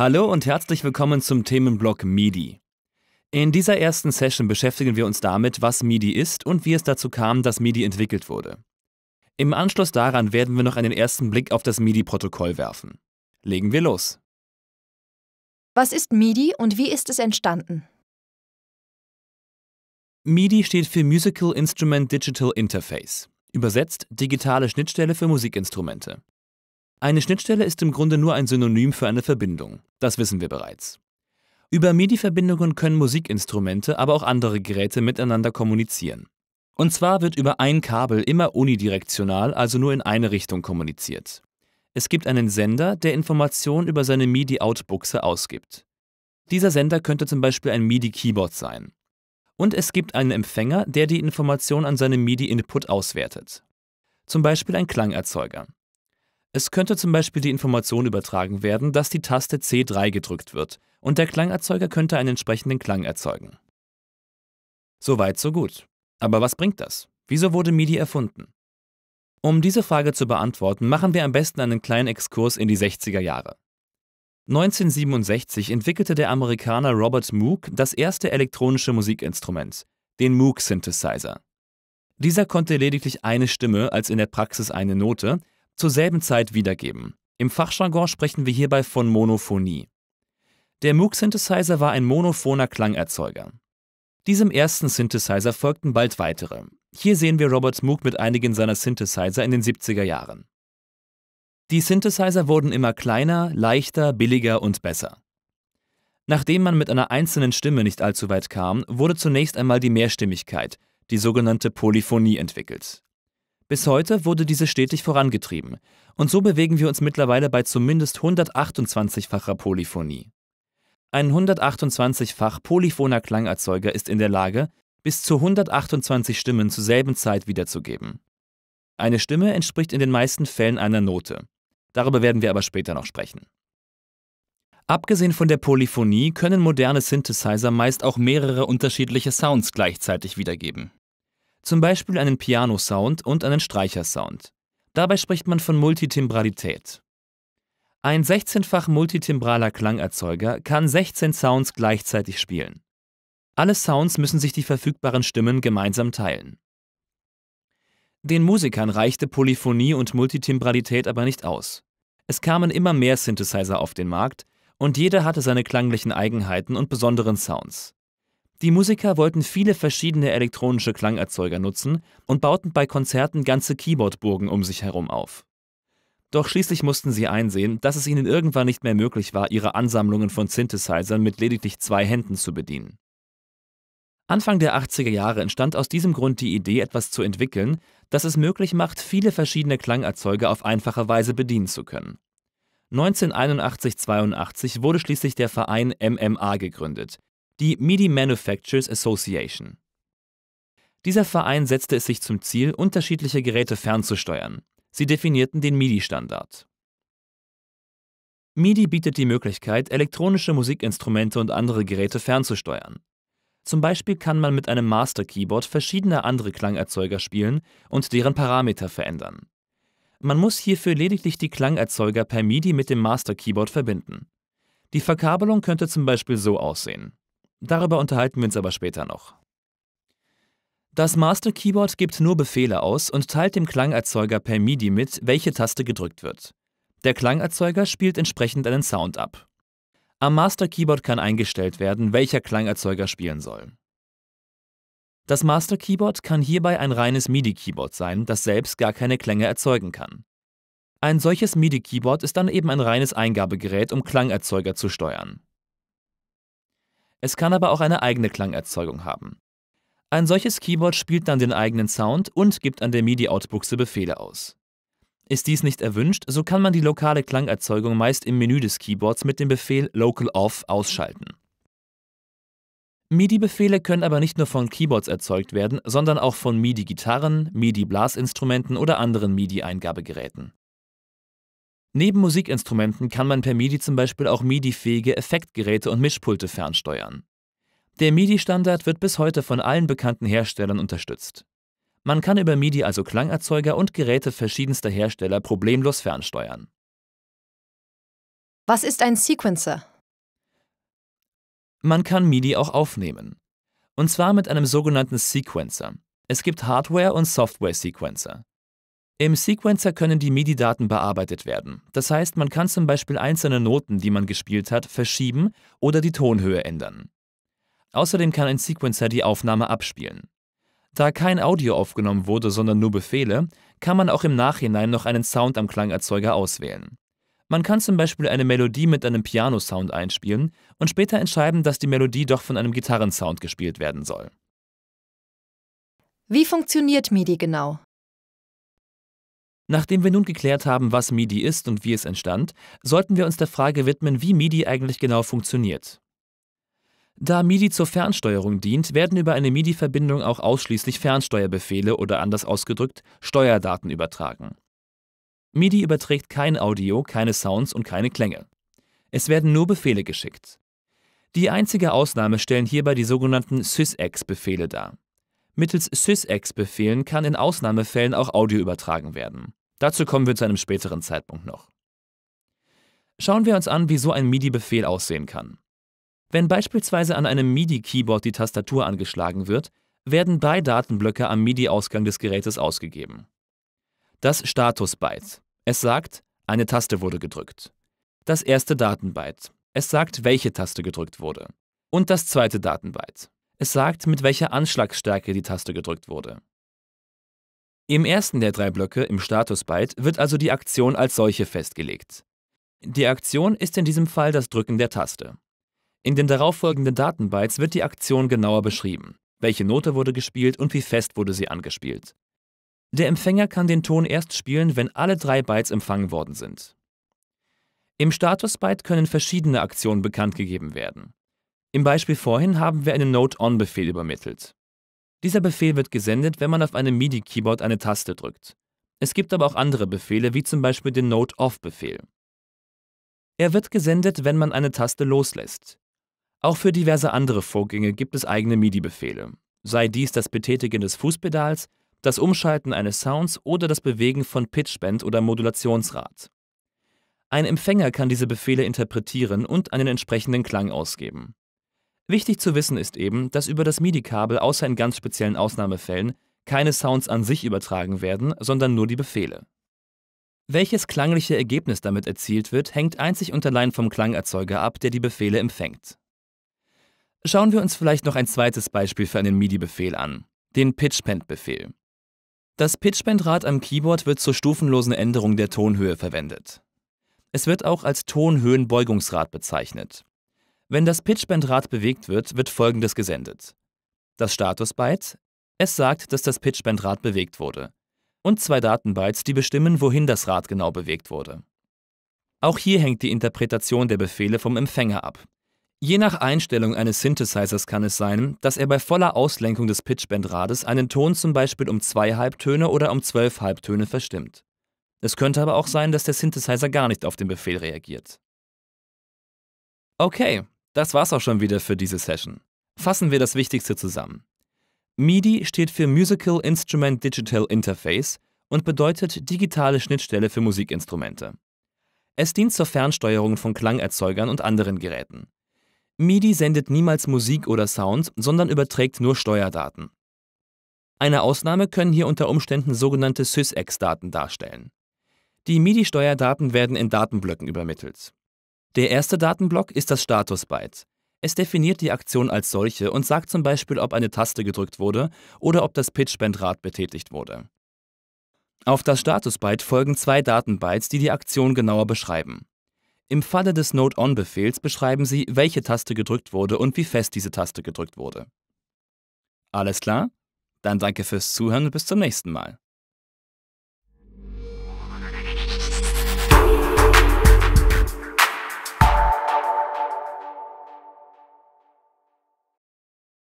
Hallo und herzlich willkommen zum Themenblock MIDI. In dieser ersten Session beschäftigen wir uns damit, was MIDI ist und wie es dazu kam, dass MIDI entwickelt wurde. Im Anschluss daran werden wir noch einen ersten Blick auf das MIDI-Protokoll werfen. Legen wir los. Was ist MIDI und wie ist es entstanden? MIDI steht für Musical Instrument Digital Interface, übersetzt digitale Schnittstelle für Musikinstrumente. Eine Schnittstelle ist im Grunde nur ein Synonym für eine Verbindung. Das wissen wir bereits. Über MIDI-Verbindungen können Musikinstrumente, aber auch andere Geräte miteinander kommunizieren. Und zwar wird über ein Kabel immer unidirektional, also nur in eine Richtung kommuniziert. Es gibt einen Sender, der Informationen über seine MIDI-Outbuchse ausgibt. Dieser Sender könnte zum Beispiel ein MIDI-Keyboard sein. Und es gibt einen Empfänger, der die Informationen an seinem MIDI-Input auswertet. Zum Beispiel ein Klangerzeuger. Es könnte zum Beispiel die Information übertragen werden, dass die Taste C3 gedrückt wird und der Klangerzeuger könnte einen entsprechenden Klang erzeugen. Soweit, so gut. Aber was bringt das? Wieso wurde MIDI erfunden? Um diese Frage zu beantworten, machen wir am besten einen kleinen Exkurs in die 60er Jahre. 1967 entwickelte der Amerikaner Robert Moog das erste elektronische Musikinstrument, den Moog Synthesizer. Dieser konnte lediglich eine Stimme als in der Praxis eine Note zur selben Zeit wiedergeben. Im Fachjargon sprechen wir hierbei von Monophonie. Der Moog Synthesizer war ein monophoner Klangerzeuger. Diesem ersten Synthesizer folgten bald weitere. Hier sehen wir Robert Moog mit einigen seiner Synthesizer in den 70er Jahren. Die Synthesizer wurden immer kleiner, leichter, billiger und besser. Nachdem man mit einer einzelnen Stimme nicht allzu weit kam, wurde zunächst einmal die Mehrstimmigkeit, die sogenannte Polyphonie, entwickelt. Bis heute wurde diese stetig vorangetrieben. Und so bewegen wir uns mittlerweile bei zumindest 128-facher Polyphonie. Ein 128-fach polyphoner Klangerzeuger ist in der Lage, bis zu 128 Stimmen zur selben Zeit wiederzugeben. Eine Stimme entspricht in den meisten Fällen einer Note. Darüber werden wir aber später noch sprechen. Abgesehen von der Polyphonie können moderne Synthesizer meist auch mehrere unterschiedliche Sounds gleichzeitig wiedergeben. Zum Beispiel einen Piano-Sound und einen Streichersound. Dabei spricht man von Multitimbralität. Ein 16-fach multitimbraler Klangerzeuger kann 16 Sounds gleichzeitig spielen. Alle Sounds müssen sich die verfügbaren Stimmen gemeinsam teilen. Den Musikern reichte Polyphonie und Multitimbralität aber nicht aus. Es kamen immer mehr Synthesizer auf den Markt und jeder hatte seine klanglichen Eigenheiten und besonderen Sounds. Die Musiker wollten viele verschiedene elektronische Klangerzeuger nutzen und bauten bei Konzerten ganze Keyboardburgen um sich herum auf. Doch schließlich mussten sie einsehen, dass es ihnen irgendwann nicht mehr möglich war, ihre Ansammlungen von Synthesizern mit lediglich zwei Händen zu bedienen. Anfang der 80er Jahre entstand aus diesem Grund die Idee, etwas zu entwickeln, das es möglich macht, viele verschiedene Klangerzeuger auf einfache Weise bedienen zu können. 1981-82 wurde schließlich der Verein MMA gegründet, die MIDI Manufacturers Association. Dieser Verein setzte es sich zum Ziel, unterschiedliche Geräte fernzusteuern. Sie definierten den MIDI-Standard. MIDI bietet die Möglichkeit, elektronische Musikinstrumente und andere Geräte fernzusteuern. Zum Beispiel kann man mit einem Master Keyboard verschiedene andere Klangerzeuger spielen und deren Parameter verändern. Man muss hierfür lediglich die Klangerzeuger per MIDI mit dem Master Keyboard verbinden. Die Verkabelung könnte zum Beispiel so aussehen. Darüber unterhalten wir uns aber später noch. Das Master Keyboard gibt nur Befehle aus und teilt dem Klangerzeuger per MIDI mit, welche Taste gedrückt wird. Der Klangerzeuger spielt entsprechend einen Sound ab. Am Master Keyboard kann eingestellt werden, welcher Klangerzeuger spielen soll. Das Master Keyboard kann hierbei ein reines MIDI-Keyboard sein, das selbst gar keine Klänge erzeugen kann. Ein solches MIDI-Keyboard ist dann eben ein reines Eingabegerät, um Klangerzeuger zu steuern. Es kann aber auch eine eigene Klangerzeugung haben. Ein solches Keyboard spielt dann den eigenen Sound und gibt an der MIDI-Outbuchse Befehle aus. Ist dies nicht erwünscht, so kann man die lokale Klangerzeugung meist im Menü des Keyboards mit dem Befehl Local Off ausschalten. MIDI-Befehle können aber nicht nur von Keyboards erzeugt werden, sondern auch von MIDI-Gitarren, MIDI-Blasinstrumenten oder anderen MIDI-Eingabegeräten. Neben Musikinstrumenten kann man per MIDI zum Beispiel auch MIDI-fähige Effektgeräte und Mischpulte fernsteuern. Der MIDI-Standard wird bis heute von allen bekannten Herstellern unterstützt. Man kann über MIDI also Klangerzeuger und Geräte verschiedenster Hersteller problemlos fernsteuern. Was ist ein Sequencer? Man kann MIDI auch aufnehmen. Und zwar mit einem sogenannten Sequencer. Es gibt Hardware- und Software-Sequencer. Im Sequencer können die MIDI-Daten bearbeitet werden. Das heißt, man kann zum Beispiel einzelne Noten, die man gespielt hat, verschieben oder die Tonhöhe ändern. Außerdem kann ein Sequencer die Aufnahme abspielen. Da kein Audio aufgenommen wurde, sondern nur Befehle, kann man auch im Nachhinein noch einen Sound am Klangerzeuger auswählen. Man kann zum Beispiel eine Melodie mit einem Piano-Sound einspielen und später entscheiden, dass die Melodie doch von einem Gitarrensound gespielt werden soll. Wie funktioniert MIDI genau? Nachdem wir nun geklärt haben, was MIDI ist und wie es entstand, sollten wir uns der Frage widmen, wie MIDI eigentlich genau funktioniert. Da MIDI zur Fernsteuerung dient, werden über eine MIDI-Verbindung auch ausschließlich Fernsteuerbefehle oder anders ausgedrückt Steuerdaten übertragen. MIDI überträgt kein Audio, keine Sounds und keine Klänge. Es werden nur Befehle geschickt. Die einzige Ausnahme stellen hierbei die sogenannten SysEx-Befehle dar. Mittels SysEx-Befehlen kann in Ausnahmefällen auch Audio übertragen werden. Dazu kommen wir zu einem späteren Zeitpunkt noch. Schauen wir uns an, wie so ein MIDI-Befehl aussehen kann. Wenn beispielsweise an einem MIDI-Keyboard die Tastatur angeschlagen wird, werden drei Datenblöcke am MIDI-Ausgang des Gerätes ausgegeben. Das Status-Byte. Es sagt, eine Taste wurde gedrückt. Das erste Datenbyte. Es sagt, welche Taste gedrückt wurde. Und das zweite Datenbyte. Es sagt, mit welcher Anschlagsstärke die Taste gedrückt wurde. Im ersten der drei Blöcke, im Status-Byte, wird also die Aktion als solche festgelegt. Die Aktion ist in diesem Fall das Drücken der Taste. In den darauffolgenden Datenbytes wird die Aktion genauer beschrieben, welche Note wurde gespielt und wie fest wurde sie angespielt. Der Empfänger kann den Ton erst spielen, wenn alle drei Bytes empfangen worden sind. Im Status-Byte können verschiedene Aktionen bekannt gegeben werden. Im Beispiel vorhin haben wir einen Note-On-Befehl übermittelt. Dieser Befehl wird gesendet, wenn man auf einem MIDI-Keyboard eine Taste drückt. Es gibt aber auch andere Befehle, wie zum Beispiel den Note-Off-Befehl. Er wird gesendet, wenn man eine Taste loslässt. Auch für diverse andere Vorgänge gibt es eigene MIDI-Befehle, sei dies das Betätigen des Fußpedals, das Umschalten eines Sounds oder das Bewegen von Pitchband oder Modulationsrad. Ein Empfänger kann diese Befehle interpretieren und einen entsprechenden Klang ausgeben. Wichtig zu wissen ist eben, dass über das MIDI-Kabel außer in ganz speziellen Ausnahmefällen keine Sounds an sich übertragen werden, sondern nur die Befehle. Welches klangliche Ergebnis damit erzielt wird, hängt einzig und allein vom Klangerzeuger ab, der die Befehle empfängt. Schauen wir uns vielleicht noch ein zweites Beispiel für einen MIDI-Befehl an, den Pitchbend-Befehl. Das Pitchband-Rad am Keyboard wird zur stufenlosen Änderung der Tonhöhe verwendet. Es wird auch als Tonhöhenbeugungsrad bezeichnet. Wenn das Pitchbandrad bewegt wird, wird folgendes gesendet. Das Statusbyte. es sagt, dass das Pitchbandrad bewegt wurde. Und zwei Datenbytes, die bestimmen, wohin das Rad genau bewegt wurde. Auch hier hängt die Interpretation der Befehle vom Empfänger ab. Je nach Einstellung eines Synthesizers kann es sein, dass er bei voller Auslenkung des Pitchbandrades einen Ton zum Beispiel um zwei Halbtöne oder um zwölf Halbtöne verstimmt. Es könnte aber auch sein, dass der Synthesizer gar nicht auf den Befehl reagiert. Okay, das war's auch schon wieder für diese Session. Fassen wir das Wichtigste zusammen. MIDI steht für Musical Instrument Digital Interface und bedeutet digitale Schnittstelle für Musikinstrumente. Es dient zur Fernsteuerung von Klangerzeugern und anderen Geräten. MIDI sendet niemals Musik oder Sound, sondern überträgt nur Steuerdaten. Eine Ausnahme können hier unter Umständen sogenannte SysEx-Daten darstellen. Die MIDI-Steuerdaten werden in Datenblöcken übermittelt. Der erste Datenblock ist das Status-Byte. Es definiert die Aktion als solche und sagt zum Beispiel, ob eine Taste gedrückt wurde oder ob das Pitch-Band-Rad betätigt wurde. Auf das Status-Byte folgen zwei Datenbytes, die die Aktion genauer beschreiben. Im Falle des Node-On-Befehls beschreiben sie, welche Taste gedrückt wurde und wie fest diese Taste gedrückt wurde. Alles klar? Dann danke fürs Zuhören und bis zum nächsten Mal.